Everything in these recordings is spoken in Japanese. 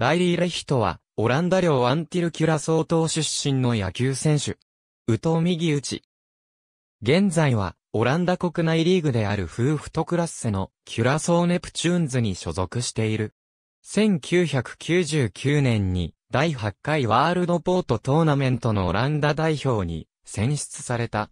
ライリー・レヒトは、オランダ領アンティル・キュラソー島出身の野球選手。宇藤右打ち。現在は、オランダ国内リーグであるフーフトクラッセのキュラソーネプチューンズに所属している。1999年に第8回ワールドポートトーナメントのオランダ代表に選出された。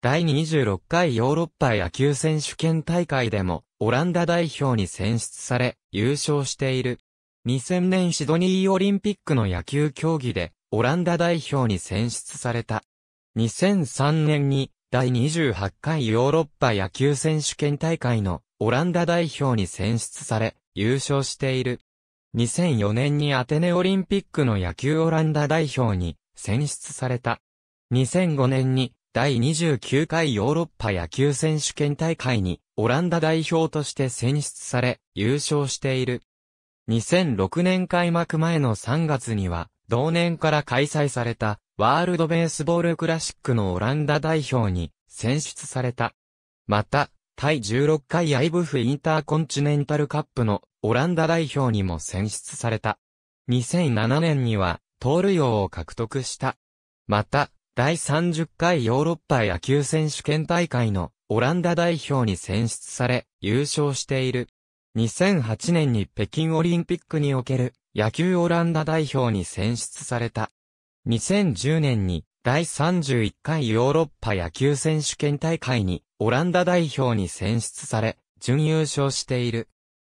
第26回ヨーロッパ野球選手権大会でもオランダ代表に選出され優勝している。2000年シドニーオリンピックの野球競技で、オランダ代表に選出された。2003年に、第28回ヨーロッパ野球選手権大会のオランダ代表に選出され、優勝している。2004年にアテネオリンピックの野球オランダ代表に選出された。2005年に第29回ヨーロッパ野球選手権大会にオランダ代表として選出され、優勝している。2006年開幕前の3月には、同年から開催された、ワールドベースボールクラシックのオランダ代表に選出された。また、第16回アイブフインターコンチネンタルカップのオランダ代表にも選出された。2007年には、盗塁王を獲得した。また、第30回ヨーロッパ野球選手権大会のオランダ代表に選出され、優勝している。2008年に北京オリンピックにおける野球オランダ代表に選出された。2010年に第31回ヨーロッパ野球選手権大会にオランダ代表に選出され、準優勝している。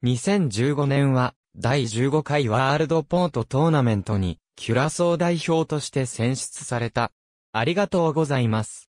2015年は第15回ワールドポートトーナメントにキュラソー代表として選出された。ありがとうございます。